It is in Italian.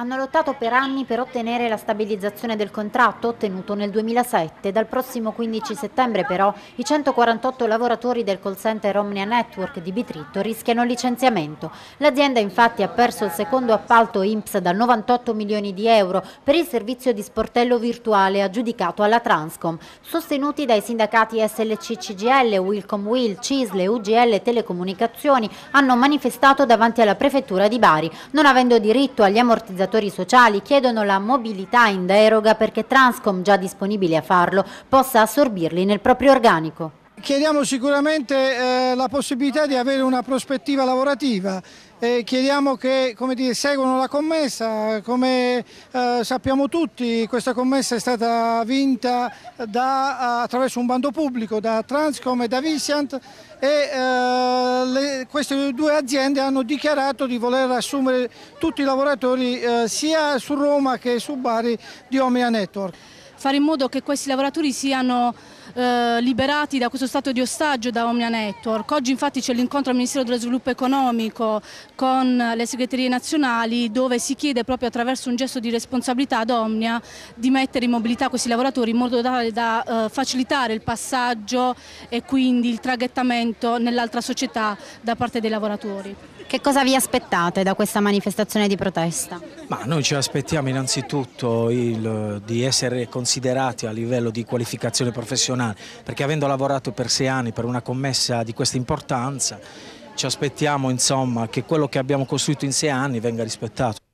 hanno lottato per anni per ottenere la stabilizzazione del contratto ottenuto nel 2007. Dal prossimo 15 settembre però i 148 lavoratori del call center Omnia Network di Bitritto rischiano licenziamento. L'azienda infatti ha perso il secondo appalto IMPS da 98 milioni di euro per il servizio di sportello virtuale aggiudicato alla Transcom, sostenuti dai sindacati SLC CGL, Wilcom Will, Cisle, UGL Telecomunicazioni hanno manifestato davanti alla prefettura di Bari, non avendo diritto agli ammortizzatori lavoratori sociali chiedono la mobilità in deroga perché Transcom, già disponibile a farlo, possa assorbirli nel proprio organico. Chiediamo sicuramente eh, la possibilità di avere una prospettiva lavorativa, eh, chiediamo che dire, seguano la commessa, come eh, sappiamo tutti questa commessa è stata vinta da, attraverso un bando pubblico da Transcom e da Vinciant e eh, le, queste due aziende hanno dichiarato di voler assumere tutti i lavoratori eh, sia su Roma che su Bari di Omnia Network. Fare in modo che questi lavoratori siano eh, liberati da questo stato di ostaggio da Omnia Network. Oggi infatti c'è l'incontro al Ministero dello Sviluppo Economico con le segreterie nazionali dove si chiede proprio attraverso un gesto di responsabilità ad Omnia di mettere in mobilità questi lavoratori in modo tale da eh, facilitare il passaggio e quindi il traghettamento nell'altra società da parte dei lavoratori. Che cosa vi aspettate da questa manifestazione di protesta? Ma noi ci aspettiamo innanzitutto il, di essere considerati a livello di qualificazione professionale nazionale, perché avendo lavorato per sei anni per una commessa di questa importanza ci aspettiamo insomma, che quello che abbiamo costruito in sei anni venga rispettato.